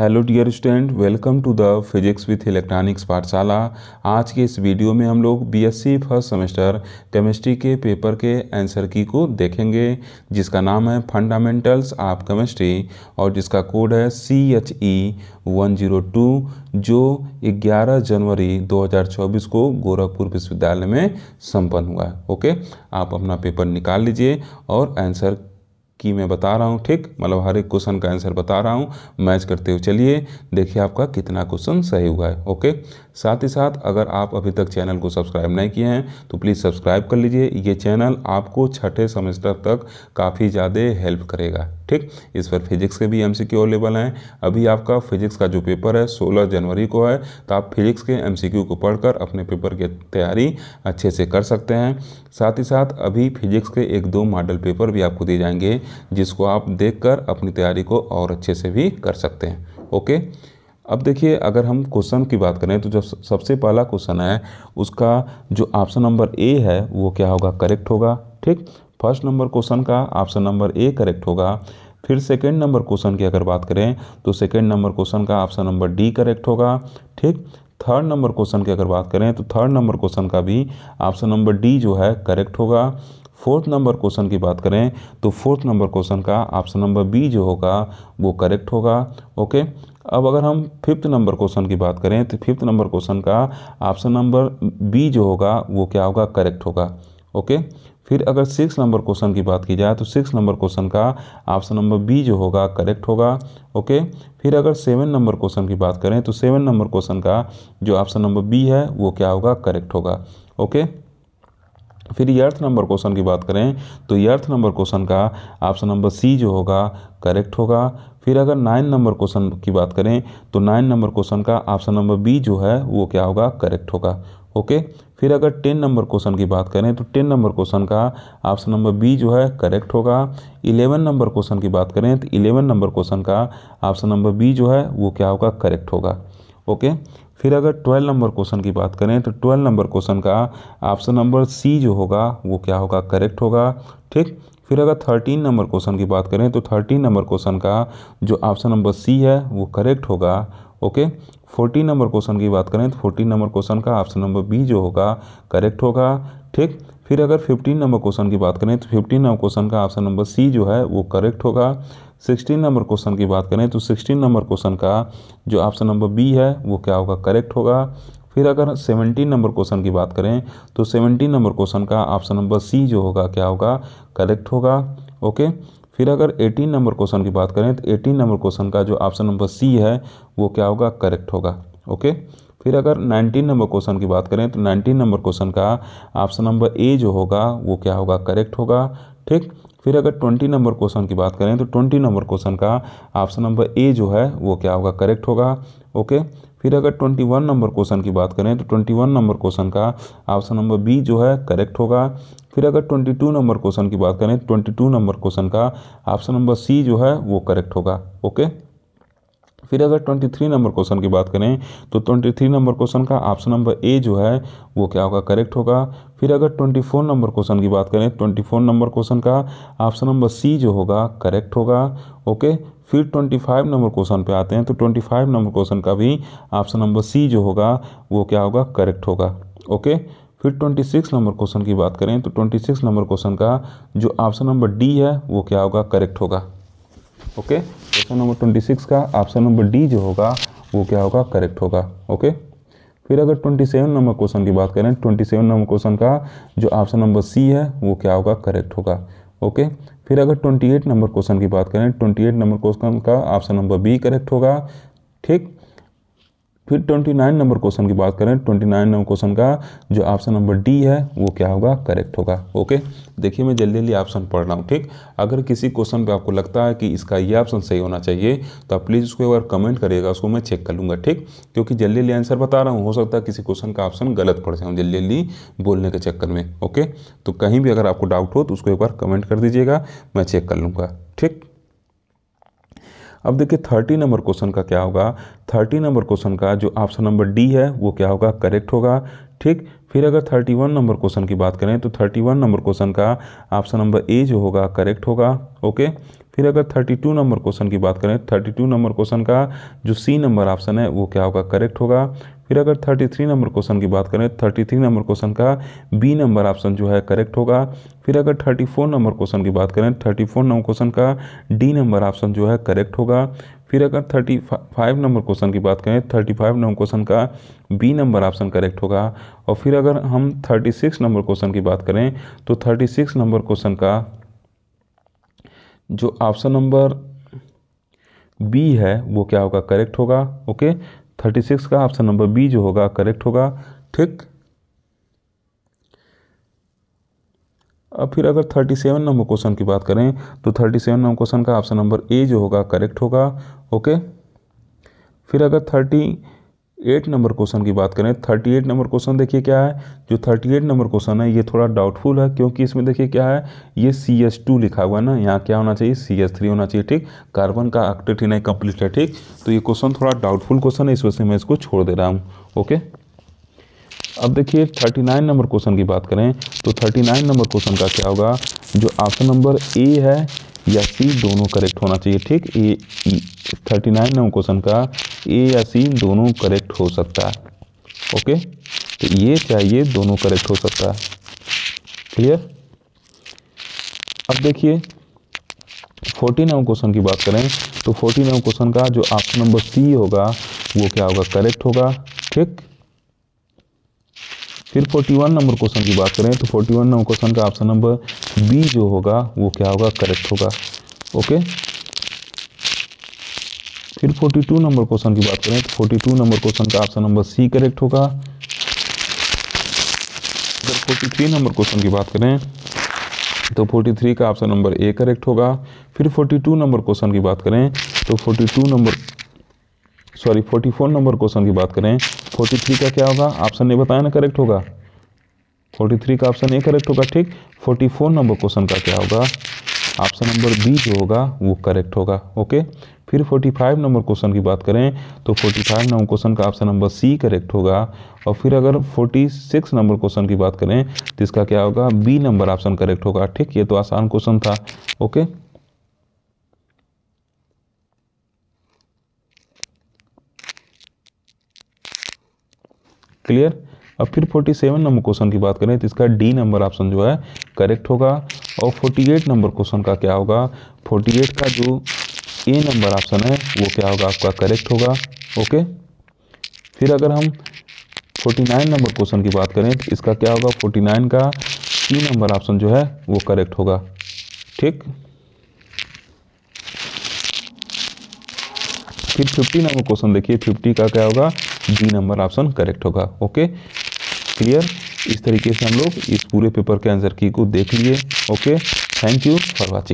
hello dear student welcome to the physics with electronics पाठशाला आज के इस वीडियो में हम लोग बीएससी फर्स्ट सेमेस्टर केमिस्ट्री के पेपर के आंसर की को देखेंगे जिसका नाम है फंडामेंटल्स ऑफ केमिस्ट्री और जिसका कोड है C H E one zero two जो 11 जनवरी 2024 को गोरखपुर विश्वविद्यालय में संपन्न हुआ है ओके आप अपना पेपर निकाल लीजिए और आंसर की मैं बता रहा हूँ ठीक मतलब हर एक क्वेश्चन का आंसर बता रहा हूँ मैच करते हुए चलिए देखिए आपका कितना क्वेश्चन सही हुआ है ओके साथ ही साथ अगर आप अभी तक चैनल को सब्सक्राइब नहीं किए हैं तो प्लीज़ सब्सक्राइब कर लीजिए ये चैनल आपको छठे सेमेस्टर तक काफ़ी ज़्यादा हेल्प करेगा ठीक इस पर फिजिक्स के भी एम सी अवेलेबल हैं अभी आपका फिजिक्स का जो पेपर है सोलह जनवरी को है तो आप फिजिक्स के एम को पढ़कर अपने पेपर की तैयारी अच्छे से कर सकते हैं साथ ही साथ अभी फिजिक्स के एक दो मॉडल पेपर भी आपको दिए जाएंगे जिसको आप देखकर अपनी तैयारी को और अच्छे से भी कर सकते हैं ओके अब देखिए अगर हम क्वेश्चन की बात करें तो जो सबसे पहला क्वेश्चन है उसका जो ऑप्शन नंबर ए है वो क्या होगा करेक्ट होगा ठीक फर्स्ट नंबर क्वेश्चन का ऑप्शन नंबर ए करेक्ट होगा फिर सेकेंड नंबर क्वेश्चन की अगर बात करें तो सेकेंड नंबर क्वेश्चन का ऑप्शन नंबर डी करेक्ट होगा ठीक थर्ड नंबर क्वेश्चन की अगर बात करें तो थर्ड नंबर क्वेश्चन का भी ऑप्शन नंबर डी जो है करेक्ट होगा फोर्थ नंबर क्वेश्चन की बात करें तो फोर्थ नंबर क्वेश्चन का ऑप्शन नंबर बी जो होगा वो करेक्ट होगा ओके अब अगर हम फिफ्थ नंबर क्वेश्चन की बात करें तो फिफ्थ नंबर क्वेश्चन का ऑप्शन नंबर बी जो होगा वो क्या होगा करेक्ट होगा ओके फिर अगर सिक्स नंबर क्वेश्चन की बात की जाए तो सिक्स नंबर क्वेश्चन का ऑप्शन नंबर बी जो होगा करेक्ट होगा ओके फिर अगर सेवन नंबर क्वेश्चन की बात करें तो सेवन नंबर क्वेश्चन का जो ऑप्शन नंबर बी है वो क्या होगा करेक्ट होगा ओके फिर यर्थ नंबर क्वेश्चन की बात करें तो यर्थ नंबर क्वेश्चन का ऑप्शन नंबर सी जो होगा करेक्ट होगा फिर अगर नाइन नंबर क्वेश्चन की बात करें तो नाइन नंबर क्वेश्चन का ऑप्शन नंबर बी जो है वो क्या होगा करेक्ट होगा ओके फिर अगर टेन नंबर क्वेश्चन की बात करें तो टेन नंबर क्वेश्चन का ऑप्शन नंबर बी जो है करेक्ट होगा इलेवन नंबर क्वेश्चन की बात करें तो इलेवन नंबर क्वेश्चन का ऑप्शन नंबर बी जो है वो क्या होगा करेक्ट होगा ओके फिर अगर ट्वेल्व नंबर क्वेश्चन की बात करें तो ट्वेल्व नंबर क्वेश्चन का ऑप्शन नंबर सी जो होगा वो क्या होगा करेक्ट होगा ठीक फिर अगर थर्टीन नंबर क्वेश्चन की बात करें तो थर्टीन नंबर क्वेश्चन का जो ऑप्शन नंबर सी है वो करेक्ट होगा ओके फोर्टीन नंबर क्वेश्चन की बात करें तो फोर्टीन नंबर क्वेश्चन का ऑप्शन नंबर बी जो होगा करेक्ट होगा ठीक फिर अगर फिफ्टीन नंबर क्वेश्चन की बात करें तो फिफ्टीन नंबर क्वेश्चन का ऑप्शन नंबर सी जो है वो करेक्ट होगा सिक्सटीन नंबर क्वेश्चन की बात करें तो सिक्सटीन नंबर क्वेश्चन का जो ऑप्शन नंबर बी है वो क्या होगा करेक्ट होगा फिर अगर सेवनटीन नंबर क्वेश्चन की बात करें तो सेवनटीन नंबर क्वेश्चन का ऑप्शन नंबर सी जो होगा क्या होगा करेक्ट होगा ओके फिर अगर 18 नंबर क्वेश्चन की बात करें तो 18 नंबर क्वेश्चन का जो ऑप्शन नंबर सी है वो क्या होगा करेक्ट होगा ओके फिर अगर 19 नंबर क्वेश्चन की बात करें तो 19 नंबर क्वेश्चन का ऑप्शन नंबर ए जो होगा वो क्या होगा करेक्ट होगा ठीक फिर अगर 20 नंबर क्वेश्चन की बात करें तो 20 नंबर क्वेश्चन का ऑप्शन नंबर ए जो है वो क्या होगा करेक्ट होगा ओके फिर अगर ट्वेंटी वन नंबर क्वेश्चन की बात करें तो ट्वेंटी वन नंबर क्वेश्चन का ऑप्शन नंबर बी जो है करेक्ट होगा फिर अगर ट्वेंटी टू नंबर क्वेश्चन की बात करें ट्वेंटी टू नंबर क्वेश्चन का ऑप्शन नंबर सी जो है वो करेक्ट होगा ओके फिर अगर ट्वेंटी थ्री नंबर क्वेश्चन की बात करें तो ट्वेंटी थ्री नंबर क्वेश्चन का ऑप्शन नंबर ए जो है वो क्या होगा करेक्ट होगा फिर अगर ट्वेंटी फोर नंबर क्वेश्चन की बात करें ट्वेंटी फोर नंबर क्वेश्चन का ऑप्शन नंबर सी जो होगा करेक्ट होगा ओके फिर ट्वेंटी फाइव नंबर क्वेश्चन पे आते हैं तो ट्वेंटी फाइव नंबर क्वेश्चन का भी ऑप्शन नंबर सी जो होगा वो क्या होगा करेक्ट होगा ओके फिर ट्वेंटी सिक्स नंबर क्वेश्चन की बात करें तो ट्वेंटी सिक्स नंबर क्वेश्चन का जो ऑप्शन नंबर डी है वो क्या होगा करेक्ट होगा okay question number twenty six का ऑप्शन नंबर डी जो होगा वो क्या होगा करेक्ट होगा ओके फिर अगर ट्वेंटी सेवन नंबर क्वेश्चन की बात करें ट्वेंटी सेवन नंबर क्वेश्चन का जो ऑप्शन नंबर सी है वो क्या होगा करेक्ट होगा ओके फिर अगर 28 नंबर क्वेश्चन की बात करें 28 नंबर क्वेश्चन का ऑप्शन नंबर बी करेक्ट होगा ठीक फिर ट्वेंटी नाइन नंबर क्वेश्चन की बात करें ट्वेंटी नाइन नंबर क्वेश्चन का जो ऑप्शन नंबर डी है वो क्या होगा करेक्ट होगा ओके देखिए मैं जल्दी जल्दी ऑप्शन पढ़ रहा हूँ ठीक अगर किसी क्वेश्चन पे आपको लगता है कि इसका ये ऑप्शन सही होना चाहिए तो आप प्लीज़ उसको एक बार कमेंट करिएगा उसको मैं चेक कर लूँगा ठीक क्योंकि जल्दी जल्दी आंसर बता रहा हूँ हो सकता है किसी क्वेश्चन का ऑप्शन गलत पढ़ जाऊँ जल्दी जल्दी बोलने के चक्कर में ओके तो कहीं भी अगर आपको डाउट हो तो उसको एक बार कमेंट कर दीजिएगा मैं चेक कर लूँगा ठीक अब देखिए थर्टी नंबर क्वेश्चन का क्या होगा थर्टी नंबर क्वेश्चन का जो ऑप्शन नंबर डी है वो क्या होगा करेक्ट होगा ठीक फिर अगर थर्टी वन नंबर क्वेश्चन की बात करें तो थर्टी वन नंबर क्वेश्चन का ऑप्शन नंबर ए जो होगा करेक्ट होगा ओके फिर अगर 32 नंबर क्वेश्चन की बात करें 32 नंबर क्वेश्चन का जो सी नंबर ऑप्शन है वो क्या होगा करेक्ट होगा फिर अगर 33 नंबर क्वेश्चन की बात करें 33 नंबर क्वेश्चन का बी नंबर ऑप्शन जो है करेक्ट होगा फिर अगर 34 नंबर क्वेश्चन की बात करें 34 नंबर क्वेश्चन का डी नंबर ऑप्शन जो है करेक्ट होगा फिर अगर 35 नंबर क्वेश्चन की बात करें 35 नंबर क्वेश्चन का बी नंबर ऑप्शन करेक्ट होगा और फिर अगर हम 36 नंबर क्वेश्चन की बात करें तो 36 नंबर क्वेश्चन का जो ऑप्शन नंबर बी है वो क्या होगा करेक्ट होगा ओके थर्टी सिक्स का ऑप्शन नंबर बी जो होगा करेक्ट होगा ठीक अब फिर अगर थर्टी सेवन नंबर क्वेश्चन की बात करें तो थर्टी सेवन नंबर क्वेश्चन का ऑप्शन नंबर ए जो होगा करेक्ट होगा ओके फिर अगर थर्टी एट नंबर क्वेश्चन की बात करें थर्टी एट नंबर क्वेश्चन देखिए क्या है जो थर्टी एट नंबर क्वेश्चन है ये थोड़ा डाउटफुल है क्योंकि इसमें देखिए क्या है ये सी एस टू लिखा हुआ है ना यहाँ क्या होना चाहिए सी एस थ्री होना चाहिए ठीक कार्बन का ऑक्टेट ही नहीं कंप्लीट है ठीक तो ये क्वेश्चन थोड़ा डाउटफुल क्वेश्चन है इस वजह से मैं इसको छोड़ दे रहा हूँ ओके अब देखिए थर्टी नाइन नंबर क्वेश्चन की बात करें तो थर्टी नाइन नंबर क्वेश्चन का क्या होगा जो ऑप्शन नंबर ए है या सी दोनों करेक्ट होना चाहिए ठीक A thirty nine number question का ए या सी दोनों करेक्ट हो सकता है ओके तो ये चाहिए दोनों करेक्ट हो सकता है क्लियर अब देखिए फोर्टी नाइन क्वेश्चन की बात करें तो फोर्टी नाइन क्वेश्चन का जो ऑप्शन नंबर सी होगा वो क्या होगा करेक्ट होगा ठीक फिर 41 नंबर क्वेश्चन की बात करें तो 41 नंबर क्वेश्चन का ऑप्शन नंबर बी जो होगा वो क्या होगा करेक्ट होगा ओके फिर 42 नंबर क्वेश्चन की बात करें तो 42 नंबर क्वेश्चन का ऑप्शन नंबर सी करेक्ट होगा अगर 43 नंबर क्वेश्चन की बात करें तो 43 का ऑप्शन नंबर ए करेक्ट होगा फिर 42 नंबर क्वेश्चन की बात करें तो 42 नंबर सॉरी 44 नंबर क्वेश्चन की बात करें 43 का क्या होगा ऑप्शन ने बताया ना करेक्ट होगा 43 का ऑप्शन ए करेक्ट होगा ठीक 44 नंबर क्वेश्चन का क्या होगा ऑप्शन नंबर बी जो होगा वो करेक्ट होगा ओके फिर 45 नंबर क्वेश्चन की बात करें तो 45 नंबर क्वेश्चन का ऑप्शन नंबर सी करेक्ट होगा और फिर अगर 46 नंबर क्वेश्चन की बात करें तो इसका क्या होगा बी नंबर ऑप्शन करेक्ट होगा ठीक ये तो आसान क्वेश्चन था ओके क्लियर अब फिर 47 नंबर क्वेश्चन की बात करें तो इसका डी नंबर ऑप्शन जो है करेक्ट होगा और 48 नंबर क्वेश्चन का क्या होगा 48 का जो ए नंबर ऑप्शन है वो क्या होगा आपका करेक्ट होगा ओके फिर अगर हम 49 नंबर क्वेश्चन की बात करें तो इसका क्या होगा 49 का सी नंबर ऑप्शन जो है वो करेक्ट होगा ठीक फिर 50 नंबर क्वेश्चन देखिए 50 का क्या होगा डी नंबर ऑप्शन करेक्ट होगा ओके क्लियर इस तरीके से हम लोग इस पूरे पेपर के आंसर की को देख लिए okay thank you for watching